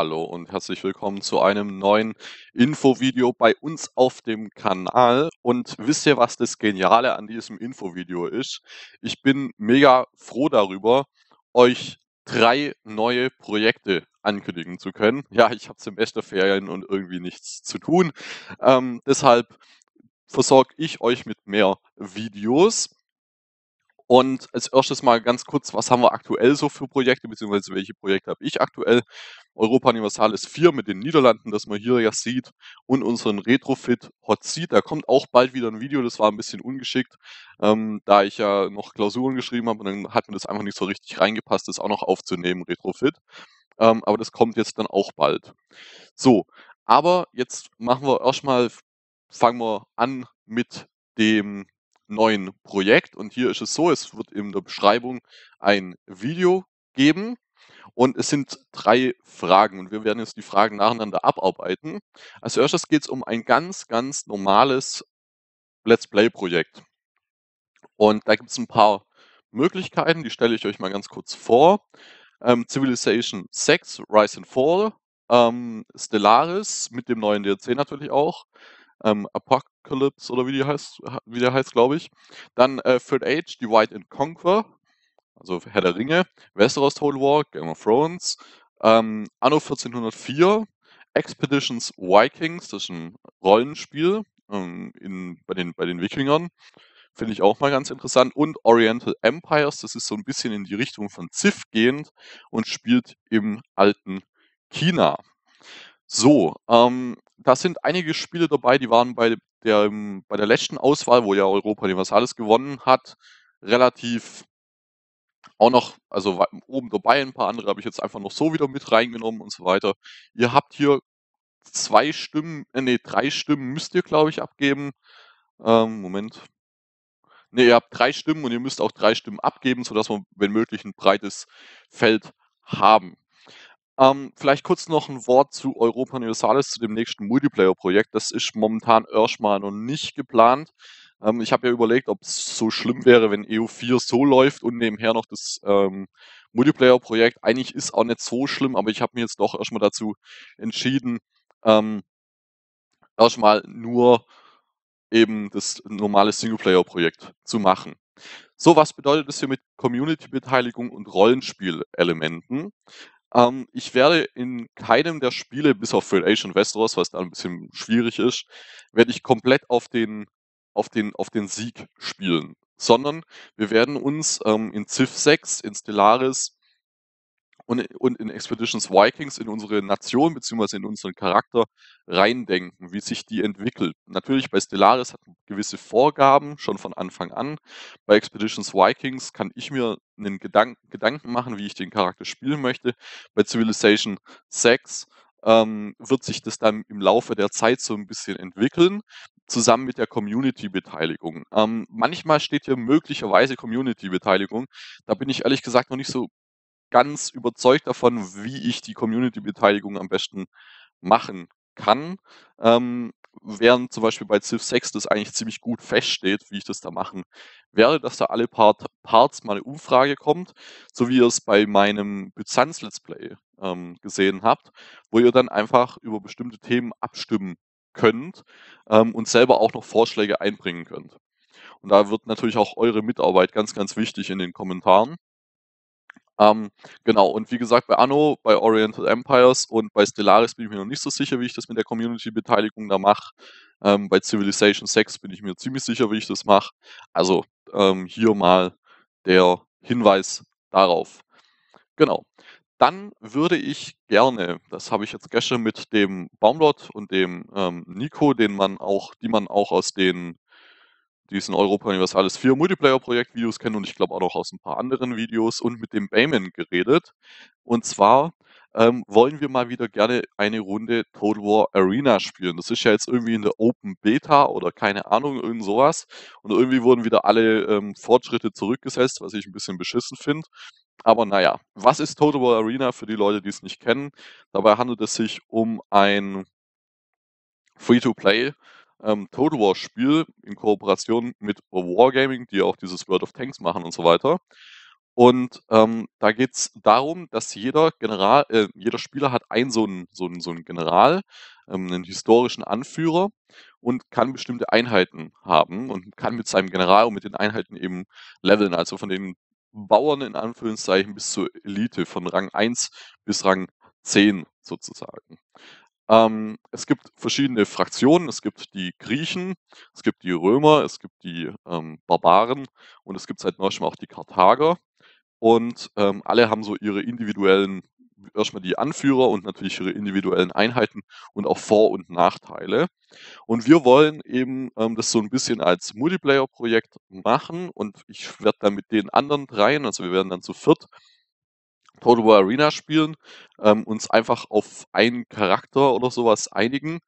Hallo und herzlich willkommen zu einem neuen Infovideo bei uns auf dem Kanal. Und wisst ihr, was das Geniale an diesem Infovideo ist? Ich bin mega froh darüber, euch drei neue Projekte ankündigen zu können. Ja, ich habe Semesterferien und irgendwie nichts zu tun. Ähm, deshalb versorge ich euch mit mehr Videos. Und als erstes mal ganz kurz, was haben wir aktuell so für Projekte, beziehungsweise welche Projekte habe ich aktuell? Europa Universal ist 4 mit den Niederlanden, das man hier ja sieht, und unseren Retrofit Hot Seat. Da kommt auch bald wieder ein Video, das war ein bisschen ungeschickt, ähm, da ich ja noch Klausuren geschrieben habe und dann hat mir das einfach nicht so richtig reingepasst, das auch noch aufzunehmen, Retrofit. Ähm, aber das kommt jetzt dann auch bald. So, aber jetzt machen wir erstmal, fangen wir an mit dem neuen Projekt. Und hier ist es so, es wird in der Beschreibung ein Video geben. Und es sind drei Fragen und wir werden jetzt die Fragen nacheinander abarbeiten. Als erstes geht es um ein ganz, ganz normales Let's Play-Projekt. Und da gibt es ein paar Möglichkeiten, die stelle ich euch mal ganz kurz vor. Ähm, Civilization 6, Rise and Fall, ähm, Stellaris mit dem neuen DLC natürlich auch, ähm, Apocalypse oder wie die heißt, wie der heißt, glaube ich. Dann äh, Third Age, Divide and Conquer, also Herr der Ringe, Westeros Total War, Game of Thrones, ähm, Anno 1404, Expeditions Vikings, das ist ein Rollenspiel ähm, in, bei, den, bei den Wikingern. Finde ich auch mal ganz interessant. Und Oriental Empires, das ist so ein bisschen in die Richtung von Ziff gehend und spielt im alten China. So, ähm, da sind einige Spiele dabei, die waren bei der, ähm, bei der letzten Auswahl, wo ja Europa den was gewonnen hat, relativ auch noch, also oben dabei ein paar andere habe ich jetzt einfach noch so wieder mit reingenommen und so weiter. Ihr habt hier zwei Stimmen, äh, nee, drei Stimmen müsst ihr, glaube ich, abgeben. Ähm, Moment. Ne, ihr habt drei Stimmen und ihr müsst auch drei Stimmen abgeben, sodass wir, wenn möglich, ein breites Feld haben. Ähm, vielleicht kurz noch ein Wort zu Europa Universalis, zu dem nächsten Multiplayer-Projekt. Das ist momentan erstmal noch nicht geplant. Ähm, ich habe ja überlegt, ob es so schlimm wäre, wenn EU4 so läuft und nebenher noch das ähm, Multiplayer-Projekt. Eigentlich ist auch nicht so schlimm, aber ich habe mir jetzt doch erstmal dazu entschieden, ähm, erstmal nur eben das normale Singleplayer-Projekt zu machen. So, was bedeutet das hier mit Community-Beteiligung und Rollenspielelementen? Ähm, ich werde in keinem der Spiele, bis auf Asian Westeros, was da ein bisschen schwierig ist, werde ich komplett auf den, auf den, auf den Sieg spielen. Sondern wir werden uns ähm, in Civ 6, in Stellaris und, und in Expeditions Vikings in unsere Nation bzw. in unseren Charakter reindenken, wie sich die entwickelt. Natürlich bei Stellaris hat man gewisse Vorgaben schon von Anfang an. Bei Expeditions Vikings kann ich mir einen Gedank Gedanken machen, wie ich den Charakter spielen möchte. Bei Civilization 6 ähm, wird sich das dann im Laufe der Zeit so ein bisschen entwickeln zusammen mit der Community-Beteiligung. Ähm, manchmal steht hier möglicherweise Community-Beteiligung. Da bin ich ehrlich gesagt noch nicht so ganz überzeugt davon, wie ich die Community-Beteiligung am besten machen kann. Ähm, während zum Beispiel bei Civ 6 das eigentlich ziemlich gut feststeht, wie ich das da machen werde, dass da alle paar Parts mal eine Umfrage kommt, so wie ihr es bei meinem Byzanz-Let's Play ähm, gesehen habt, wo ihr dann einfach über bestimmte Themen abstimmen könnt ähm, und selber auch noch Vorschläge einbringen könnt. Und da wird natürlich auch eure Mitarbeit ganz, ganz wichtig in den Kommentaren. Ähm, genau, und wie gesagt, bei Anno, bei Oriental Empires und bei Stellaris bin ich mir noch nicht so sicher, wie ich das mit der Community-Beteiligung da mache. Ähm, bei Civilization 6 bin ich mir ziemlich sicher, wie ich das mache. Also ähm, hier mal der Hinweis darauf. Genau. Dann würde ich gerne, das habe ich jetzt gestern mit dem Baumlord und dem ähm, Nico, den man auch, die man auch aus den diesen Europa Universalis 4 Multiplayer-Projekt-Videos kennen und ich glaube auch noch aus ein paar anderen Videos und mit dem Bayman geredet. Und zwar ähm, wollen wir mal wieder gerne eine Runde Total War Arena spielen. Das ist ja jetzt irgendwie in der Open Beta oder keine Ahnung, irgend sowas. Und irgendwie wurden wieder alle ähm, Fortschritte zurückgesetzt, was ich ein bisschen beschissen finde. Aber naja, was ist Total War Arena für die Leute, die es nicht kennen? Dabei handelt es sich um ein Free-to-Play- ähm, Total War Spiel in Kooperation mit Wargaming, die auch dieses World of Tanks machen und so weiter. Und ähm, da geht es darum, dass jeder General, äh, jeder Spieler hat einen so einen, so einen, so einen General, ähm, einen historischen Anführer und kann bestimmte Einheiten haben und kann mit seinem General und mit den Einheiten eben leveln. Also von den Bauern in Anführungszeichen bis zur Elite, von Rang 1 bis Rang 10 sozusagen. Ähm, es gibt verschiedene Fraktionen. Es gibt die Griechen, es gibt die Römer, es gibt die ähm, Barbaren und es gibt seit neuestem auch die Karthager. Und ähm, alle haben so ihre individuellen, erstmal die Anführer und natürlich ihre individuellen Einheiten und auch Vor- und Nachteile. Und wir wollen eben ähm, das so ein bisschen als Multiplayer-Projekt machen und ich werde dann mit den anderen dreien, also wir werden dann zu viert, Total War Arena spielen, ähm, uns einfach auf einen Charakter oder sowas einigen,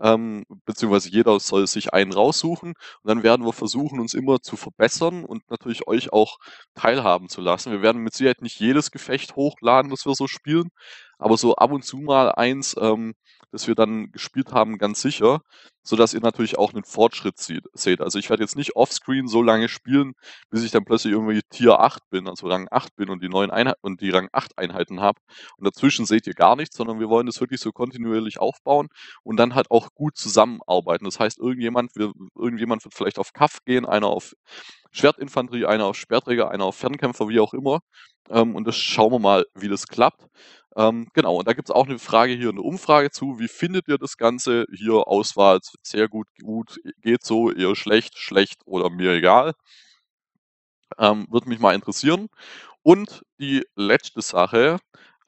ähm, beziehungsweise jeder soll sich einen raussuchen und dann werden wir versuchen, uns immer zu verbessern und natürlich euch auch teilhaben zu lassen. Wir werden mit Sicherheit nicht jedes Gefecht hochladen, das wir so spielen, aber so ab und zu mal eins, ähm, das wir dann gespielt haben, ganz sicher, sodass ihr natürlich auch einen Fortschritt seht. Also ich werde jetzt nicht offscreen so lange spielen, bis ich dann plötzlich irgendwie Tier 8 bin, also Rang 8 bin und die neuen Einheit und die Rang 8 Einheiten habe. Und dazwischen seht ihr gar nichts, sondern wir wollen das wirklich so kontinuierlich aufbauen und dann halt auch gut zusammenarbeiten. Das heißt, irgendjemand, wir, irgendjemand wird vielleicht auf Kaff gehen, einer auf Schwertinfanterie, einer auf Sperrträger, einer auf Fernkämpfer, wie auch immer. Ähm, und das schauen wir mal, wie das klappt. Ähm, genau, und da gibt es auch eine Frage hier, eine Umfrage zu. Wie findet ihr das Ganze? Hier Auswahl sehr gut, gut, geht so, eher schlecht, schlecht oder mir egal. Ähm, Würde mich mal interessieren. Und die letzte Sache,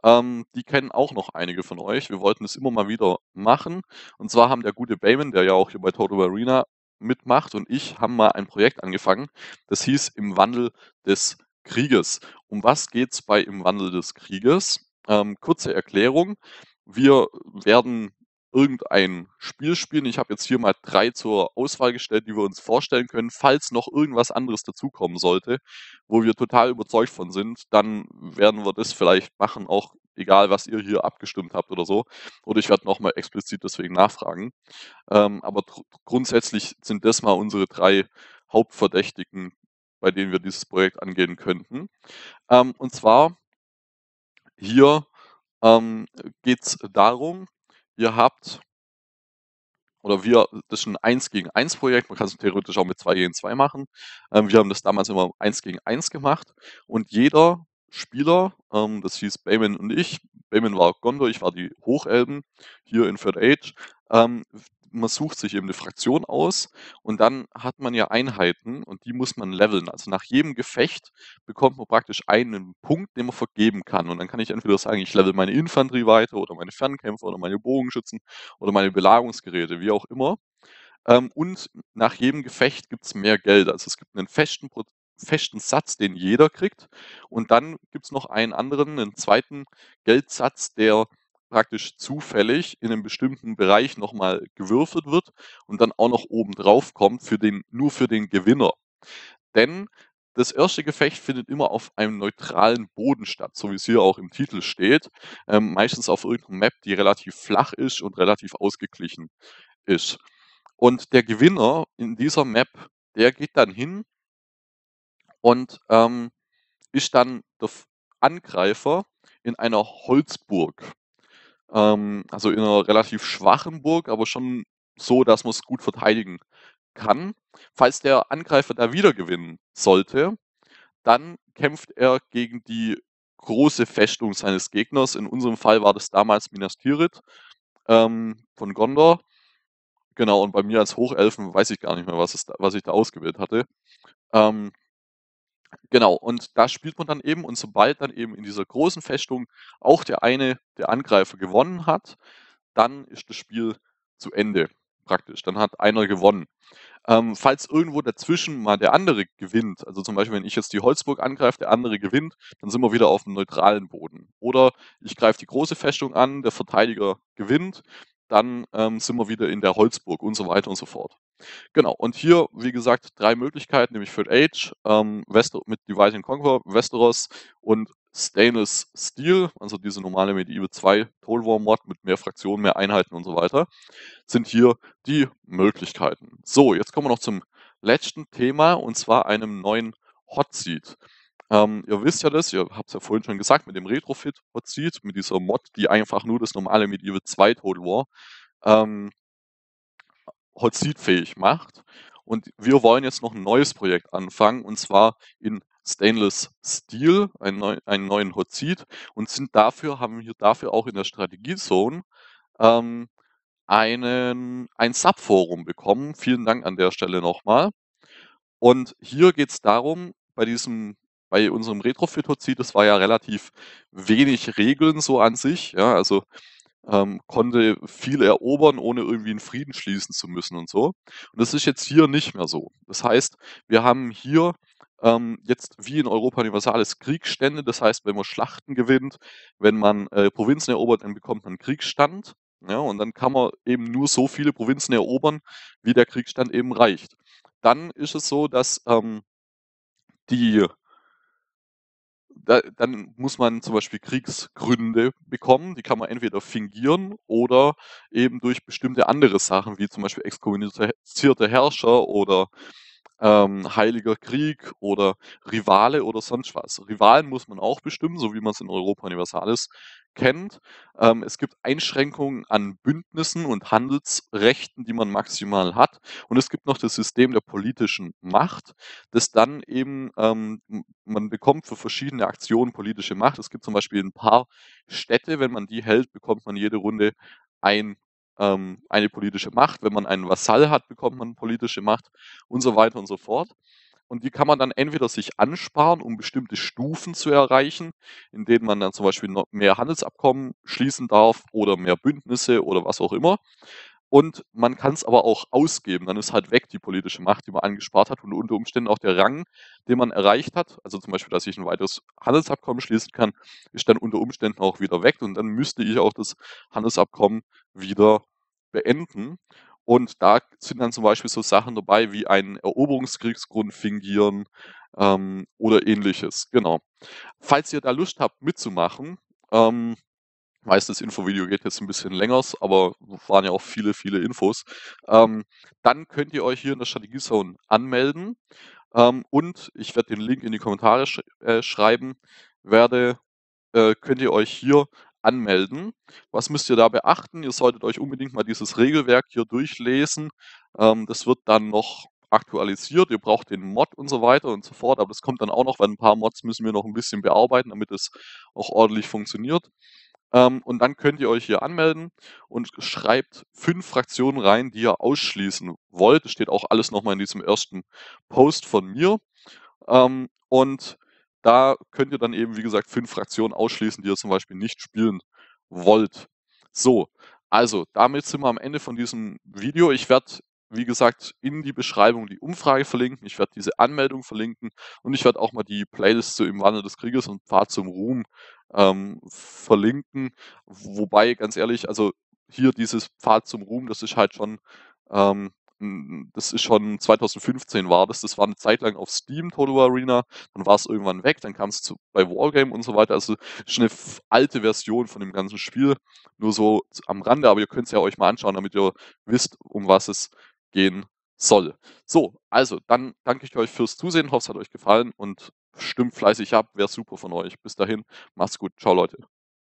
ähm, die kennen auch noch einige von euch. Wir wollten es immer mal wieder machen. Und zwar haben der gute Bayman, der ja auch hier bei Total Arena mitmacht, und ich haben mal ein Projekt angefangen. Das hieß Im Wandel des Krieges. Um was geht es bei Im Wandel des Krieges? Ähm, kurze Erklärung. Wir werden irgendein Spiel spielen. Ich habe jetzt hier mal drei zur Auswahl gestellt, die wir uns vorstellen können. Falls noch irgendwas anderes dazukommen sollte, wo wir total überzeugt von sind, dann werden wir das vielleicht machen, auch egal, was ihr hier abgestimmt habt oder so. Oder ich werde nochmal explizit deswegen nachfragen. Ähm, aber grundsätzlich sind das mal unsere drei Hauptverdächtigen, bei denen wir dieses Projekt angehen könnten. Ähm, und zwar hier ähm, geht es darum, ihr habt oder wir, das ist ein 1 gegen 1 Projekt, man kann es theoretisch auch mit 2 gegen 2 machen. Ähm, wir haben das damals immer 1 gegen 1 gemacht und jeder Spieler, ähm, das hieß Bayman und ich, Bayman war Gondor, ich war die Hochelben hier in Third Age, ähm, man sucht sich eben eine Fraktion aus und dann hat man ja Einheiten und die muss man leveln. Also nach jedem Gefecht bekommt man praktisch einen Punkt, den man vergeben kann. Und dann kann ich entweder sagen, ich level meine Infanterie weiter oder meine Fernkämpfer oder meine Bogenschützen oder meine Belagerungsgeräte, wie auch immer. Ähm, und nach jedem Gefecht gibt es mehr Geld. Also es gibt einen festen, festen Satz, den jeder kriegt. Und dann gibt es noch einen anderen, einen zweiten Geldsatz, der praktisch zufällig in einem bestimmten Bereich nochmal gewürfelt wird und dann auch noch oben drauf kommt für den, nur für den Gewinner. Denn das erste Gefecht findet immer auf einem neutralen Boden statt, so wie es hier auch im Titel steht. Ähm, meistens auf irgendeiner Map, die relativ flach ist und relativ ausgeglichen ist. Und der Gewinner in dieser Map, der geht dann hin und ähm, ist dann der Angreifer in einer Holzburg. Ähm, also in einer relativ schwachen Burg, aber schon so, dass man es gut verteidigen kann. Falls der Angreifer da wieder gewinnen sollte, dann kämpft er gegen die große Festung seines Gegners. In unserem Fall war das damals Minas Tirith ähm, von Gondor. Genau, und bei mir als Hochelfen weiß ich gar nicht mehr, was, da, was ich da ausgewählt hatte. Ähm, Genau, und da spielt man dann eben, und sobald dann eben in dieser großen Festung auch der eine der Angreifer gewonnen hat, dann ist das Spiel zu Ende praktisch. Dann hat einer gewonnen. Ähm, falls irgendwo dazwischen mal der andere gewinnt, also zum Beispiel, wenn ich jetzt die Holzburg angreife, der andere gewinnt, dann sind wir wieder auf dem neutralen Boden. Oder ich greife die große Festung an, der Verteidiger gewinnt, dann ähm, sind wir wieder in der Holzburg und so weiter und so fort. Genau, und hier, wie gesagt, drei Möglichkeiten, nämlich Third Age, ähm, Wester mit Divide and Conquer, Westeros und Stainless Steel, also diese normale Medieval 2 Total War Mod mit mehr Fraktionen, mehr Einheiten und so weiter, sind hier die Möglichkeiten. So, jetzt kommen wir noch zum letzten Thema und zwar einem neuen Hot Seat. Ähm, ihr wisst ja das, ihr habt es ja vorhin schon gesagt, mit dem Retrofit-Mod-Seed, mit dieser Mod, die einfach nur das normale Medieval 2 Total War ähm, Hot Seat fähig macht. Und wir wollen jetzt noch ein neues Projekt anfangen, und zwar in Stainless Steel, einen, neu, einen neuen Hot Seat, und sind dafür, haben hier dafür auch in der Strategiezone ähm, einen, ein Subforum bekommen. Vielen Dank an der Stelle nochmal. Und hier geht es darum, bei diesem bei unserem retrofit Retrophytozid, das war ja relativ wenig Regeln so an sich. Ja, also ähm, konnte viel erobern, ohne irgendwie einen Frieden schließen zu müssen und so. Und das ist jetzt hier nicht mehr so. Das heißt, wir haben hier ähm, jetzt wie in Europa universales Kriegsstände. Das heißt, wenn man Schlachten gewinnt, wenn man äh, Provinzen erobert, dann bekommt man Kriegsstand. Ja, und dann kann man eben nur so viele Provinzen erobern, wie der Kriegsstand eben reicht. Dann ist es so, dass ähm, die da, dann muss man zum Beispiel Kriegsgründe bekommen. Die kann man entweder fingieren oder eben durch bestimmte andere Sachen, wie zum Beispiel exkommunizierte Herrscher oder ähm, Heiliger Krieg oder Rivale oder sonst was. Rivalen muss man auch bestimmen, so wie man es in Europa Universalis kennt. Ähm, es gibt Einschränkungen an Bündnissen und Handelsrechten, die man maximal hat. Und es gibt noch das System der politischen Macht, das dann eben, ähm, man bekommt für verschiedene Aktionen politische Macht. Es gibt zum Beispiel ein paar Städte, wenn man die hält, bekommt man jede Runde ein ähm, eine politische Macht. Wenn man einen Vasall hat, bekommt man politische Macht und so weiter und so fort. Und die kann man dann entweder sich ansparen, um bestimmte Stufen zu erreichen, in denen man dann zum Beispiel noch mehr Handelsabkommen schließen darf oder mehr Bündnisse oder was auch immer. Und man kann es aber auch ausgeben. Dann ist halt weg die politische Macht, die man angespart hat und unter Umständen auch der Rang, den man erreicht hat. Also zum Beispiel, dass ich ein weiteres Handelsabkommen schließen kann, ist dann unter Umständen auch wieder weg und dann müsste ich auch das Handelsabkommen wieder beenden. Und da sind dann zum Beispiel so Sachen dabei wie einen Eroberungskriegsgrund fingieren ähm, oder ähnliches. Genau. Falls ihr da Lust habt mitzumachen, ähm, weiß, das Infovideo geht jetzt ein bisschen länger, aber waren ja auch viele, viele Infos, ähm, dann könnt ihr euch hier in der Strategiezone anmelden. Ähm, und ich werde den Link in die Kommentare sch äh, schreiben, werde, äh, könnt ihr euch hier anmelden. Was müsst ihr da beachten? Ihr solltet euch unbedingt mal dieses Regelwerk hier durchlesen. Ähm, das wird dann noch aktualisiert. Ihr braucht den Mod und so weiter und so fort. Aber das kommt dann auch noch, weil ein paar Mods müssen wir noch ein bisschen bearbeiten, damit es auch ordentlich funktioniert. Ähm, und dann könnt ihr euch hier anmelden und schreibt fünf Fraktionen rein, die ihr ausschließen wollt. Das steht auch alles nochmal in diesem ersten Post von mir. Ähm, und da könnt ihr dann eben, wie gesagt, fünf Fraktionen ausschließen, die ihr zum Beispiel nicht spielen wollt. So, also damit sind wir am Ende von diesem Video. Ich werde, wie gesagt, in die Beschreibung die Umfrage verlinken, ich werde diese Anmeldung verlinken und ich werde auch mal die Playlist zu Im Wandel des Krieges und Pfad zum Ruhm ähm, verlinken. Wobei, ganz ehrlich, also hier dieses Pfad zum Ruhm, das ist halt schon ähm, das ist schon 2015 war das, das war eine Zeit lang auf Steam Total Arena, dann war es irgendwann weg, dann kam es bei Wargame und so weiter, also ist eine alte Version von dem ganzen Spiel, nur so am Rande, aber ihr könnt es ja euch mal anschauen, damit ihr wisst, um was es gehen soll. So, also, dann danke ich euch fürs Zusehen, hoffe es hat euch gefallen und stimmt fleißig ab, wäre super von euch. Bis dahin, macht's gut, ciao Leute.